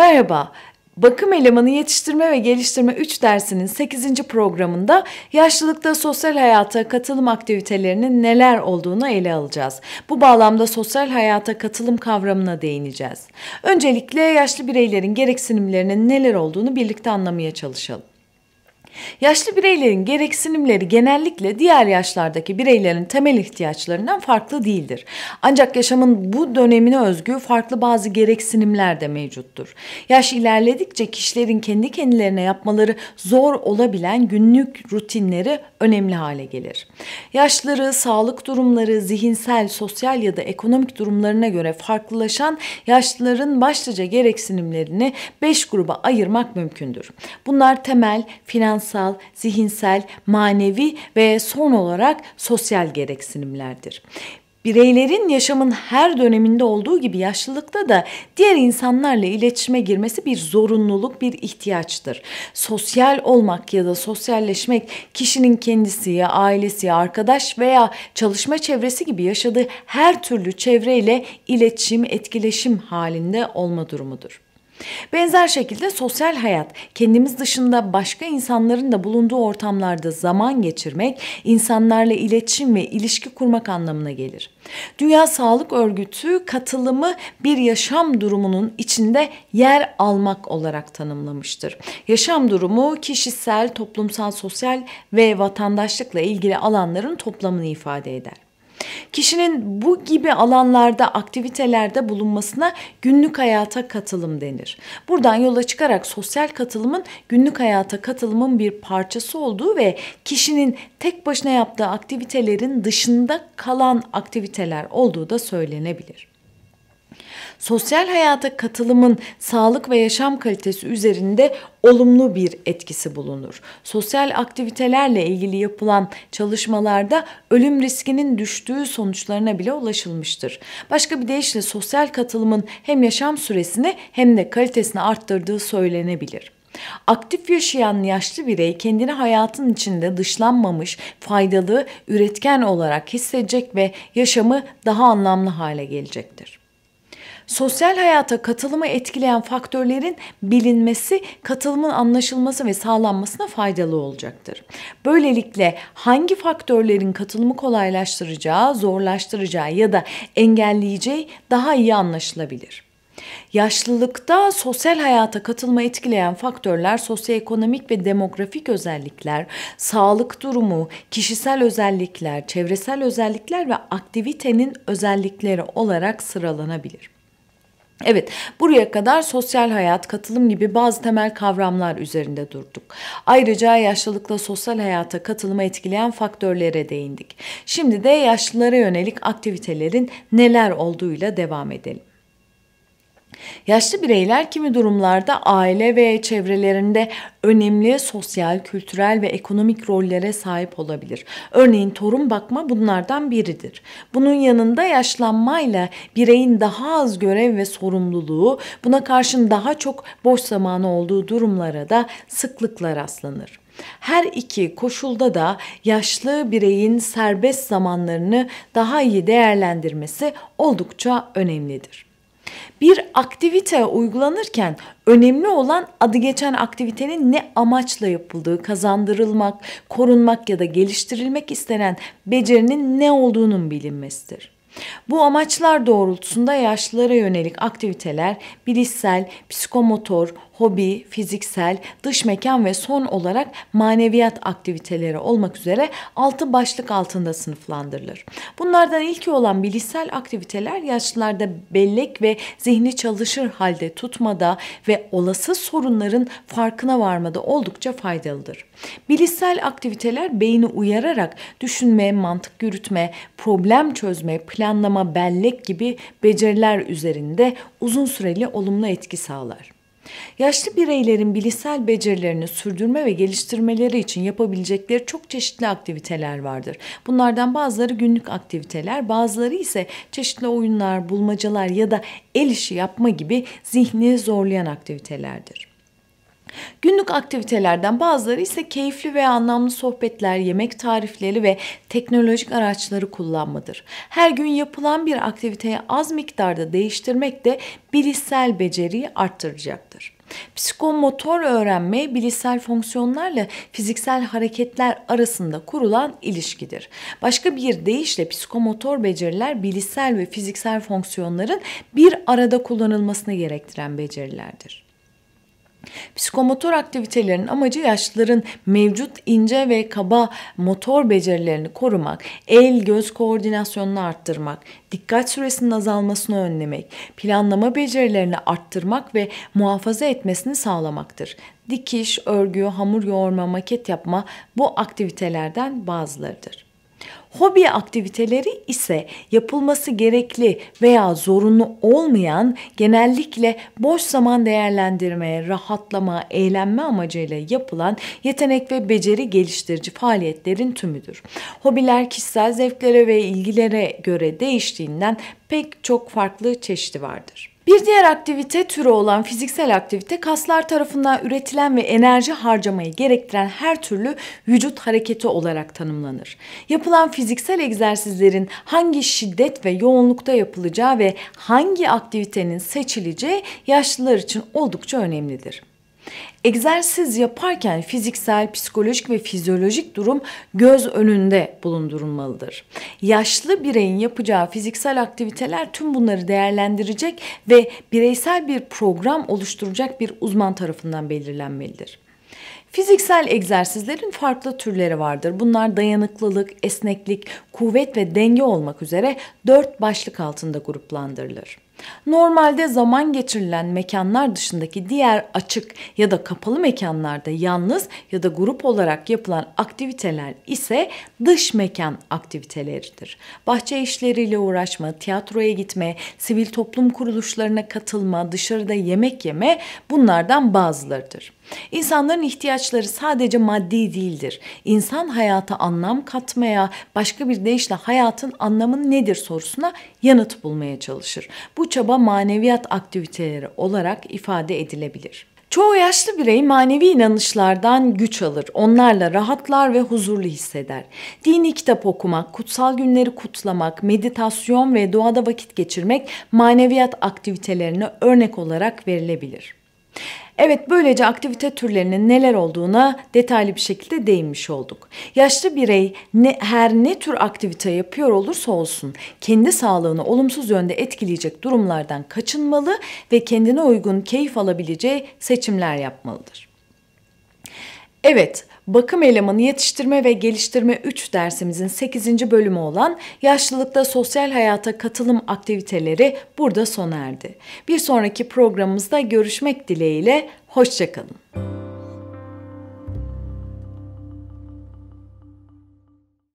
Merhaba. Bakım elemanı yetiştirme ve geliştirme 3 dersinin 8. programında yaşlılıkta sosyal hayata katılım aktivitelerinin neler olduğunu ele alacağız. Bu bağlamda sosyal hayata katılım kavramına değineceğiz. Öncelikle yaşlı bireylerin gereksinimlerinin neler olduğunu birlikte anlamaya çalışalım. Yaşlı bireylerin gereksinimleri genellikle diğer yaşlardaki bireylerin temel ihtiyaçlarından farklı değildir. Ancak yaşamın bu dönemine özgü farklı bazı gereksinimler de mevcuttur. Yaş ilerledikçe kişilerin kendi kendilerine yapmaları zor olabilen günlük rutinleri önemli hale gelir. Yaşları, sağlık durumları, zihinsel, sosyal ya da ekonomik durumlarına göre farklılaşan yaşlıların başlıca gereksinimlerini 5 gruba ayırmak mümkündür. Bunlar temel, finansal finansal, zihinsel, manevi ve son olarak sosyal gereksinimlerdir. Bireylerin yaşamın her döneminde olduğu gibi yaşlılıkta da diğer insanlarla iletişime girmesi bir zorunluluk, bir ihtiyaçtır. Sosyal olmak ya da sosyalleşmek kişinin kendisi ya ailesi ya arkadaş veya çalışma çevresi gibi yaşadığı her türlü çevreyle iletişim, etkileşim halinde olma durumudur. Benzer şekilde sosyal hayat, kendimiz dışında başka insanların da bulunduğu ortamlarda zaman geçirmek, insanlarla iletişim ve ilişki kurmak anlamına gelir. Dünya Sağlık Örgütü katılımı bir yaşam durumunun içinde yer almak olarak tanımlamıştır. Yaşam durumu kişisel, toplumsal, sosyal ve vatandaşlıkla ilgili alanların toplamını ifade eder. Kişinin bu gibi alanlarda, aktivitelerde bulunmasına günlük hayata katılım denir. Buradan yola çıkarak sosyal katılımın günlük hayata katılımın bir parçası olduğu ve kişinin tek başına yaptığı aktivitelerin dışında kalan aktiviteler olduğu da söylenebilir. Sosyal hayata katılımın sağlık ve yaşam kalitesi üzerinde olumlu bir etkisi bulunur. Sosyal aktivitelerle ilgili yapılan çalışmalarda ölüm riskinin düştüğü sonuçlarına bile ulaşılmıştır. Başka bir deyişle sosyal katılımın hem yaşam süresini hem de kalitesini arttırdığı söylenebilir. Aktif yaşayan yaşlı birey kendini hayatın içinde dışlanmamış, faydalı, üretken olarak hissedecek ve yaşamı daha anlamlı hale gelecektir sosyal hayata katılımı etkileyen faktörlerin bilinmesi, katılımın anlaşılması ve sağlanmasına faydalı olacaktır. Böylelikle hangi faktörlerin katılımı kolaylaştıracağı, zorlaştıracağı ya da engelleyeceği daha iyi anlaşılabilir. Yaşlılıkta sosyal hayata katılma etkileyen faktörler sosyoekonomik ve demografik özellikler, sağlık durumu, kişisel özellikler, çevresel özellikler ve aktivitenin özellikleri olarak sıralanabilir. Evet, buraya kadar sosyal hayat, katılım gibi bazı temel kavramlar üzerinde durduk. Ayrıca yaşlılıkla sosyal hayata katılımı etkileyen faktörlere değindik. Şimdi de yaşlılara yönelik aktivitelerin neler olduğuyla devam edelim. Yaşlı bireyler kimi durumlarda aile ve çevrelerinde önemli sosyal, kültürel ve ekonomik rollere sahip olabilir. Örneğin torun bakma bunlardan biridir. Bunun yanında yaşlanmayla bireyin daha az görev ve sorumluluğu, buna karşın daha çok boş zamanı olduğu durumlara da sıklıkla rastlanır. Her iki koşulda da yaşlı bireyin serbest zamanlarını daha iyi değerlendirmesi oldukça önemlidir. Bir aktivite uygulanırken önemli olan adı geçen aktivitenin ne amaçla yapıldığı, kazandırılmak, korunmak ya da geliştirilmek istenen becerinin ne olduğunun bilinmesidir. Bu amaçlar doğrultusunda yaşlılara yönelik aktiviteler bilişsel, psikomotor, hobi, fiziksel, dış mekan ve son olarak maneviyat aktiviteleri olmak üzere 6 başlık altında sınıflandırılır. Bunlardan ilki olan bilişsel aktiviteler yaşlılarda bellek ve zihni çalışır halde tutmada ve olası sorunların farkına varmada oldukça faydalıdır. Bilişsel aktiviteler beyni uyararak düşünme, mantık yürütme, problem çözme, planlama, bellek gibi beceriler üzerinde uzun süreli olumlu etki sağlar. Yaşlı bireylerin bilişsel becerilerini sürdürme ve geliştirmeleri için yapabilecekleri çok çeşitli aktiviteler vardır. Bunlardan bazıları günlük aktiviteler, bazıları ise çeşitli oyunlar, bulmacalar ya da el işi yapma gibi zihni zorlayan aktivitelerdir. Günlük aktivitelerden bazıları ise keyifli ve anlamlı sohbetler, yemek tarifleri ve teknolojik araçları kullanmadır. Her gün yapılan bir aktiviteyi az miktarda değiştirmek de bilişsel beceriyi arttıracaktır. Psikomotor öğrenme bilişsel fonksiyonlarla fiziksel hareketler arasında kurulan ilişkidir. Başka bir deyişle psikomotor beceriler bilişsel ve fiziksel fonksiyonların bir arada kullanılmasını gerektiren becerilerdir. Psikomotor aktivitelerin amacı yaşlıların mevcut ince ve kaba motor becerilerini korumak, el göz koordinasyonunu arttırmak, dikkat süresinin azalmasını önlemek, planlama becerilerini arttırmak ve muhafaza etmesini sağlamaktır. Dikiş, örgü, hamur yoğurma, maket yapma bu aktivitelerden bazılarıdır. Hobi aktiviteleri ise yapılması gerekli veya zorunlu olmayan genellikle boş zaman değerlendirmeye, rahatlama, eğlenme amacıyla yapılan yetenek ve beceri geliştirici faaliyetlerin tümüdür. Hobiler kişisel zevklere ve ilgilere göre değiştiğinden pek çok farklı çeşidi vardır. Bir diğer aktivite türü olan fiziksel aktivite kaslar tarafından üretilen ve enerji harcamayı gerektiren her türlü vücut hareketi olarak tanımlanır. Yapılan fiziksel egzersizlerin hangi şiddet ve yoğunlukta yapılacağı ve hangi aktivitenin seçileceği yaşlılar için oldukça önemlidir. Egzersiz yaparken fiziksel, psikolojik ve fizyolojik durum göz önünde bulundurulmalıdır. Yaşlı bireyin yapacağı fiziksel aktiviteler tüm bunları değerlendirecek ve bireysel bir program oluşturacak bir uzman tarafından belirlenmelidir. Fiziksel egzersizlerin farklı türleri vardır. Bunlar dayanıklılık, esneklik, kuvvet ve denge olmak üzere dört başlık altında gruplandırılır. Normalde zaman geçirilen mekanlar dışındaki diğer açık ya da kapalı mekanlarda yalnız ya da grup olarak yapılan aktiviteler ise dış mekan aktiviteleridir. Bahçe işleriyle uğraşma, tiyatroya gitme, sivil toplum kuruluşlarına katılma, dışarıda yemek yeme bunlardan bazılarıdır. İnsanların ihtiyaçları sadece maddi değildir. İnsan hayata anlam katmaya, başka bir deyişle hayatın anlamı nedir sorusuna yanıt bulmaya çalışır. Bu çaba maneviyat aktiviteleri olarak ifade edilebilir. Çoğu yaşlı birey manevi inanışlardan güç alır. Onlarla rahatlar ve huzurlu hisseder. Dini kitap okumak, kutsal günleri kutlamak, meditasyon ve doğada vakit geçirmek maneviyat aktivitelerine örnek olarak verilebilir. Evet böylece aktivite türlerinin neler olduğuna detaylı bir şekilde değinmiş olduk. Yaşlı birey ne, her ne tür aktivite yapıyor olursa olsun kendi sağlığını olumsuz yönde etkileyecek durumlardan kaçınmalı ve kendine uygun keyif alabileceği seçimler yapmalıdır. Evet, Bakım elemanı yetiştirme ve geliştirme 3 dersimizin 8. bölümü olan yaşlılıkta sosyal hayata katılım aktiviteleri burada sona erdi. Bir sonraki programımızda görüşmek dileğiyle, hoşçakalın.